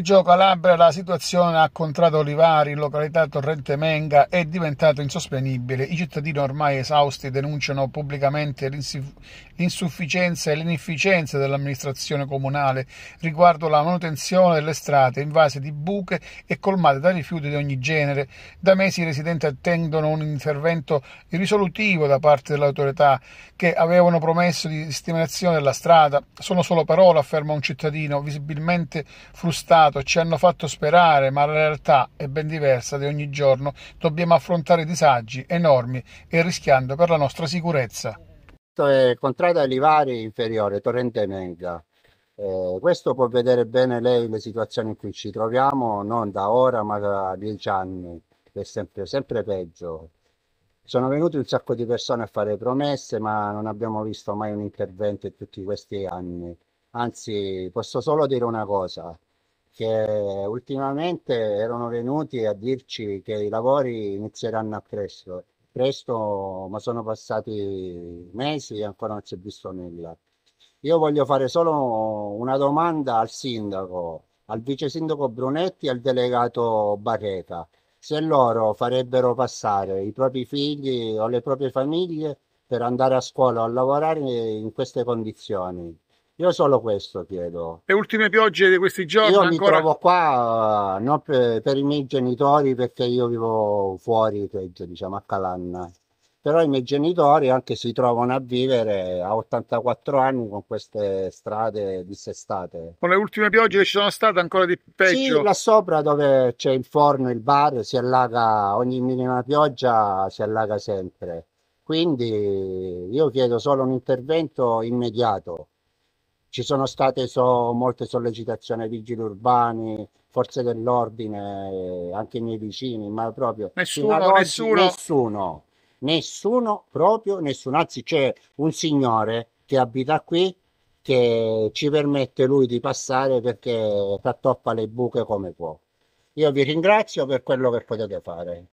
Reggio Calabria la situazione a Contrada Olivari, in località Torrente Menga, è diventata insostenibile. I cittadini ormai esausti denunciano pubblicamente l'insufficienza e l'inefficienza dell'amministrazione comunale riguardo la manutenzione delle strade invase di buche e colmate da rifiuti di ogni genere. Da mesi i residenti attendono un intervento risolutivo da parte delle autorità che avevano promesso di sistemazione della strada. Sono solo parole, afferma un cittadino visibilmente frustrato raccontato, ci hanno fatto sperare, ma la realtà è ben diversa di ogni giorno dobbiamo affrontare disagi enormi e rischiando per la nostra sicurezza. Questo è Contrada Livari Inferiore, Torrente Menga. Eh, questo può vedere bene lei le situazioni in cui ci troviamo, non da ora ma da dieci anni, è sempre, sempre peggio. Sono venuti un sacco di persone a fare promesse, ma non abbiamo visto mai un intervento in tutti questi anni. Anzi, posso solo dire una cosa che ultimamente erano venuti a dirci che i lavori inizieranno a presto, presto ma sono passati mesi e ancora non si è visto nulla. Io voglio fare solo una domanda al sindaco, al vice sindaco Brunetti e al delegato Barreta. Se loro farebbero passare i propri figli o le proprie famiglie per andare a scuola o a lavorare in queste condizioni. Io solo questo chiedo. Le ultime piogge di questi giorni? Io ancora... mi trovo qua non per, per, i miei genitori perché io vivo fuori, diciamo a Calanna. Però i miei genitori anche si trovano a vivere a 84 anni con queste strade dissestate. Con le ultime piogge che ci sono state ancora di peggio? Sì, là sopra dove c'è il forno, il bar, si allaga, ogni minima pioggia si allaga sempre. Quindi io chiedo solo un intervento immediato. Ci sono state so, molte sollecitazioni ai vigili urbani, forze dell'ordine, eh, anche i miei vicini, ma proprio nessuno, oggi, nessuno. nessuno, nessuno, proprio nessuno. Anzi, c'è un signore che abita qui che ci permette lui di passare perché tattoppa le buche come può. Io vi ringrazio per quello che potete fare.